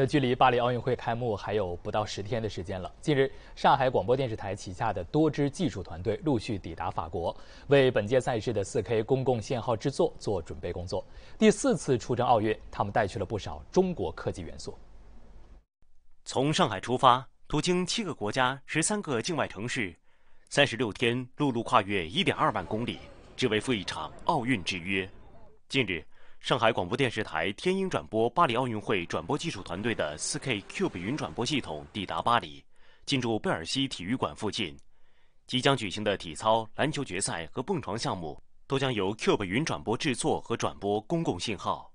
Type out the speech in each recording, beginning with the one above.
那距离巴黎奥运会开幕还有不到十天的时间了。近日，上海广播电视台旗下的多支技术团队陆续抵达法国，为本届赛事的四 K 公共信号制作做准备工作。第四次出征奥运，他们带去了不少中国科技元素。从上海出发，途经七个国家、十三个境外城市，三十六天陆路跨越一点二万公里，只为赴一场奥运之约。近日。上海广播电视台天鹰转播巴黎奥运会转播技术团队的 4K Cube 云转播系统抵达巴黎，进驻贝尔西体育馆附近。即将举行的体操、篮球决赛和蹦床项目，都将由 Cube 云转播制作和转播公共信号。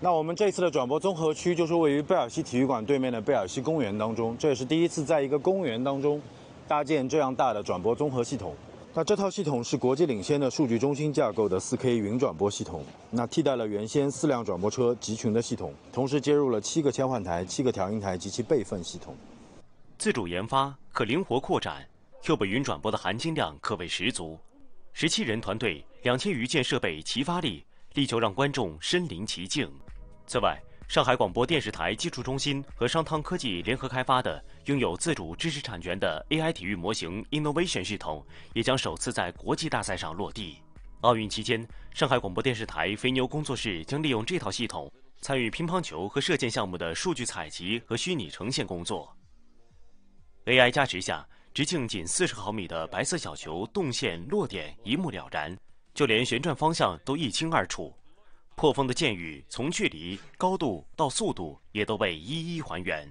那我们这次的转播综合区就是位于贝尔西体育馆对面的贝尔西公园当中，这也是第一次在一个公园当中搭建这样大的转播综合系统。那这套系统是国际领先的数据中心架构的 4K 云转播系统，那替代了原先四辆转播车集群的系统，同时接入了七个切换台、七个调音台及其备份系统。自主研发，可灵活扩展，Q e 云转播的含金量可谓十足。十七人团队，两千余件设备齐发力，力求让观众身临其境。此外，上海广播电视台技术中心和商汤科技联合开发的拥有自主知识产权的 AI 体育模型 Innovation 系统，也将首次在国际大赛上落地。奥运期间，上海广播电视台肥牛工作室将利用这套系统，参与乒乓球和射箭项目的数据采集和虚拟呈现工作。AI 加持下，直径仅四十毫米的白色小球动线、落点一目了然，就连旋转方向都一清二楚。破风的箭雨，从距离、高度到速度，也都被一一还原。